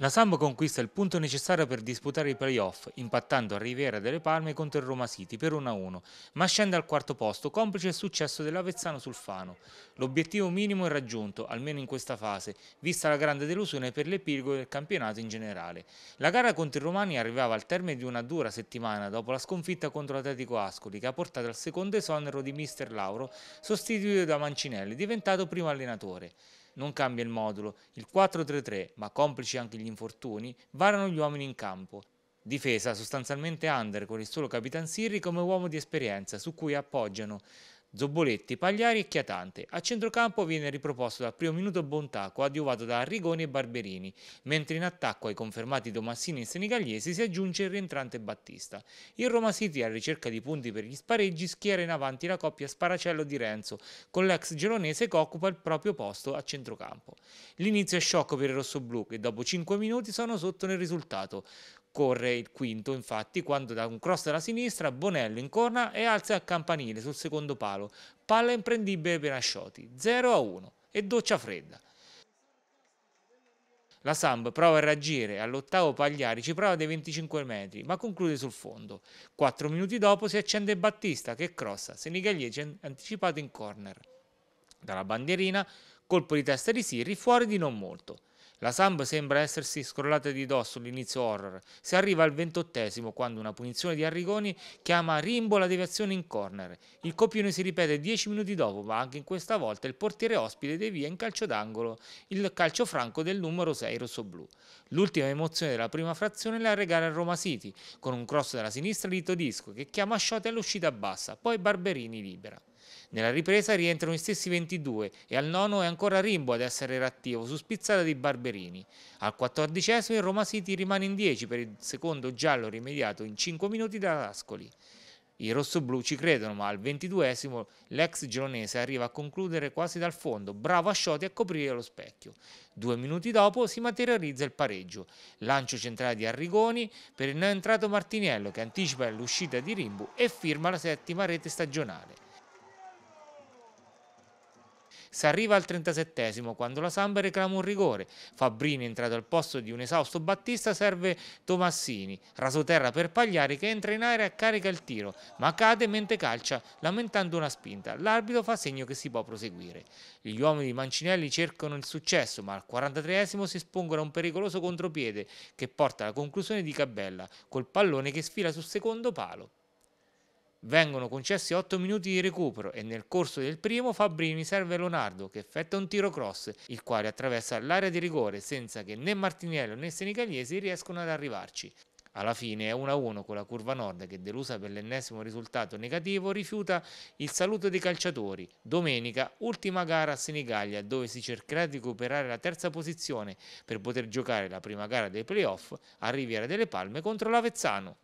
La Samp conquista il punto necessario per disputare i playoff, impattando a Riviera delle Palme contro il Roma City per 1-1, ma scende al quarto posto, complice il successo dell'Avezzano sul Fano. L'obiettivo minimo è raggiunto, almeno in questa fase, vista la grande delusione per l'epilogo del campionato in generale. La gara contro i Romani arrivava al termine di una dura settimana dopo la sconfitta contro l'Atletico Ascoli, che ha portato al secondo esonero di Mister Lauro, sostituito da Mancinelli, diventato primo allenatore non cambia il modulo, il 4-3-3, ma complici anche gli infortuni, varano gli uomini in campo. Difesa sostanzialmente under con il solo Capitan Sirri come uomo di esperienza su cui appoggiano Zobboletti, Pagliari e Chiatante. A centrocampo viene riproposto dal primo minuto Bontacco, adiuvato da Arrigoni e Barberini, mentre in attacco ai confermati Domassini e Senigallesi si aggiunge il rientrante Battista. Il Roma City, alla ricerca di punti per gli spareggi, schiera in avanti la coppia Sparacello di Renzo, con l'ex gelonese che occupa il proprio posto a centrocampo. L'inizio è sciocco per il rossoblù, che dopo 5 minuti sono sotto nel risultato, Corre il quinto, infatti, quando da un cross alla sinistra Bonello incorna e alza il campanile sul secondo palo. Palla imprendibile per Ascioti, 0 a 1 e doccia fredda. La Samb prova a reagire, all'ottavo Pagliari ci prova dai 25 metri, ma conclude sul fondo. 4 minuti dopo si accende Battista che crossa, Senigalliece anticipato in corner. Dalla bandierina, colpo di testa di Sirri, fuori di non molto. La Samp sembra essersi scrollata di dosso l'inizio horror. Si arriva al ventottesimo quando una punizione di Arrigoni chiama rimbo la deviazione in corner. Il copione si ripete dieci minuti dopo, ma anche in questa volta il portiere ospite devia in calcio d'angolo il calcio franco del numero 6 rossoblù. L'ultima emozione della prima frazione la regala a Roma City, con un cross dalla sinistra di Todisco che chiama Sciote all'uscita bassa, poi Barberini libera. Nella ripresa rientrano gli stessi 22 e al nono è ancora Rimbo ad essere reattivo su spizzata di Barberini. Al quattordicesimo il Roma City rimane in 10 per il secondo giallo rimediato in 5 minuti da Ascoli. I rossoblù ci credono, ma al ventiduesimo l'ex gironese arriva a concludere quasi dal fondo, bravo Asciotti a coprire lo specchio. Due minuti dopo si materializza il pareggio. Lancio centrale di Arrigoni per il neoentrato entrato Martiniello che anticipa l'uscita di Rimbu e firma la settima rete stagionale. Si arriva al 37 quando la Samba reclama un rigore. Fabrini, entrato al posto di un esausto Battista, serve Tomassini. Rasoterra per Pagliari che entra in area e carica il tiro, ma cade mentre calcia, lamentando una spinta. L'arbitro fa segno che si può proseguire. Gli uomini di Mancinelli cercano il successo, ma al 43 si espongono a un pericoloso contropiede che porta alla conclusione di Cabella, col pallone che sfila sul secondo palo. Vengono concessi 8 minuti di recupero e nel corso del primo Fabrini serve Leonardo che effetta un tiro cross, il quale attraversa l'area di rigore senza che né Martiniello né Senigallesi riescano ad arrivarci. Alla fine è 1-1 con la curva nord che, delusa per l'ennesimo risultato negativo, rifiuta il saluto dei calciatori. Domenica, ultima gara a Senigallia, dove si cercherà di recuperare la terza posizione per poter giocare la prima gara dei playoff a Riviera delle Palme contro l'Avezzano.